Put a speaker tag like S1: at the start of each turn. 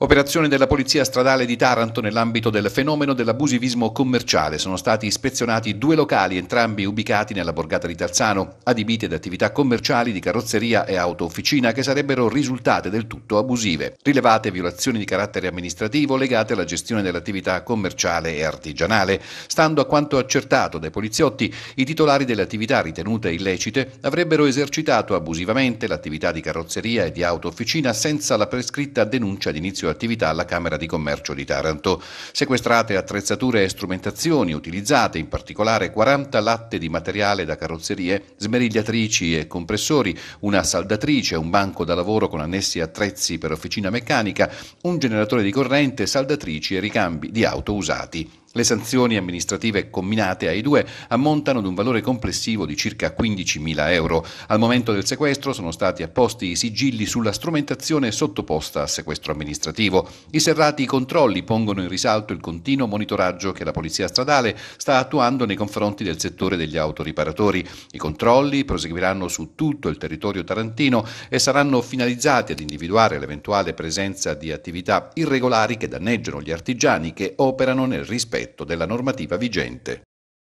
S1: Operazione della Polizia Stradale di Taranto nell'ambito del fenomeno dell'abusivismo commerciale. Sono stati ispezionati due locali, entrambi ubicati nella borgata di Tarzano, adibiti ad attività commerciali di carrozzeria e auto-officina che sarebbero risultate del tutto abusive. Rilevate violazioni di carattere amministrativo legate alla gestione dell'attività commerciale e artigianale. Stando a quanto accertato dai poliziotti, i titolari delle attività ritenute illecite avrebbero esercitato abusivamente l'attività di carrozzeria e di auto-officina senza la prescritta denuncia di inizio attività alla Camera di Commercio di Taranto. Sequestrate attrezzature e strumentazioni utilizzate, in particolare 40 latte di materiale da carrozzerie, smerigliatrici e compressori, una saldatrice, un banco da lavoro con annessi attrezzi per officina meccanica, un generatore di corrente, saldatrici e ricambi di auto usati. Le sanzioni amministrative combinate ai due ammontano ad un valore complessivo di circa 15.000 euro. Al momento del sequestro sono stati apposti i sigilli sulla strumentazione sottoposta a sequestro amministrativo. I serrati controlli pongono in risalto il continuo monitoraggio che la Polizia Stradale sta attuando nei confronti del settore degli autoriparatori. I controlli proseguiranno su tutto il territorio tarantino e saranno finalizzati ad individuare l'eventuale presenza di attività irregolari che danneggiano gli artigiani che operano nel rispetto rispetto della normativa vigente.